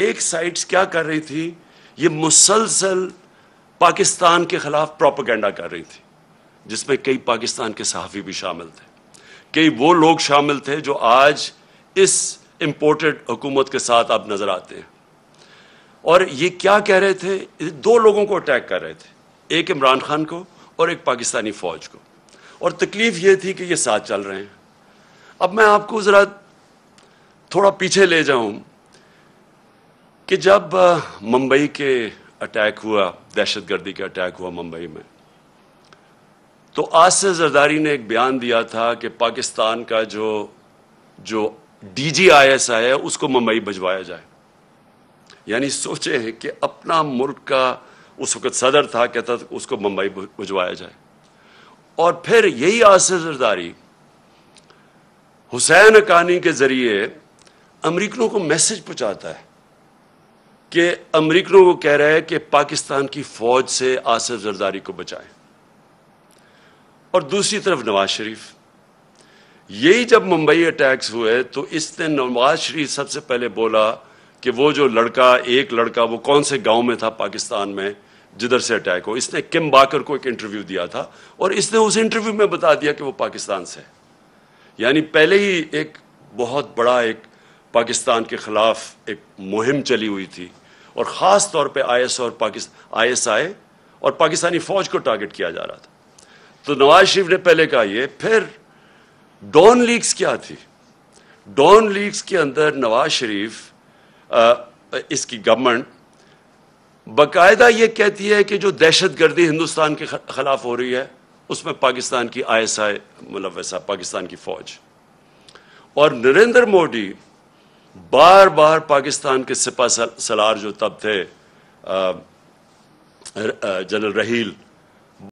एक साइड्स क्या कर रही थी ये मुसलसल पाकिस्तान के खिलाफ प्रोपागेंडा कर रही थी जिसमें कई पाकिस्तान के सहाफ़ी भी शामिल थे कई वो लोग शामिल थे जो आज इस इम्पोर्टेड हुकूमत के साथ अब नज़र आते हैं और ये क्या कह रहे थे दो लोगों को अटैक कर रहे थे एक इमरान खान को और एक पाकिस्तानी फ़ौज को और तकलीफ़ ये थी कि ये साथ चल रहे हैं अब मैं आपको ज़रा थोड़ा पीछे ले जाऊं कि जब मुंबई के अटैक हुआ दहशतगर्दी के अटैक हुआ मुंबई में तो आज से जरदारी ने एक बयान दिया था कि पाकिस्तान का जो जो डी जी आई एस है उसको मुंबई भिजवाया जाए यानी सोचे हैं कि अपना मुल्क का उस वक्त सदर था कहता था उसको मुंबई भिजवाया जाए और फिर यही आसिफ जरदारी हुसैन अकानी के ज़रिए अमरीकनों को मैसेज पहुंचाता है कि अमरीकनों को कह रहा है कि पाकिस्तान की फौज से आसिफ जरदारी को बचाएं और दूसरी तरफ नवाज शरीफ यही जब मुंबई अटैक्स हुए तो इसने नवाज शरीफ सबसे पहले बोला कि वो जो लड़का एक लड़का वो कौन से गांव में था पाकिस्तान में जिधर से अटैक हो इसने किम बाकर को एक इंटरव्यू दिया था और इसने उस इंटरव्यू में बता दिया कि वो पाकिस्तान से है यानी पहले ही एक बहुत बड़ा एक पाकिस्तान के खिलाफ एक मुहिम चली हुई थी और ख़ास तौर पे आईएस और पाकिस्तान आईएसआई और पाकिस्तानी फ़ौज को टारगेट किया जा रहा था तो नवाज शरीफ ने पहले कहा ये फिर डॉन लीक्स क्या थी डॉन लीक्स के अंदर नवाज शरीफ इसकी गवर्नमेंट बाकायदा ये कहती है कि जो दहशत गर्दी हिंदुस्तान के खिलाफ हो रही है उसमें पाकिस्तान की आई एस आई मुलवसा मतलब पाकिस्तान की फ़ौज और नरेंद्र मोदी बार बार पाकिस्तान के सिपा सलार जो तब थे जनरल रहील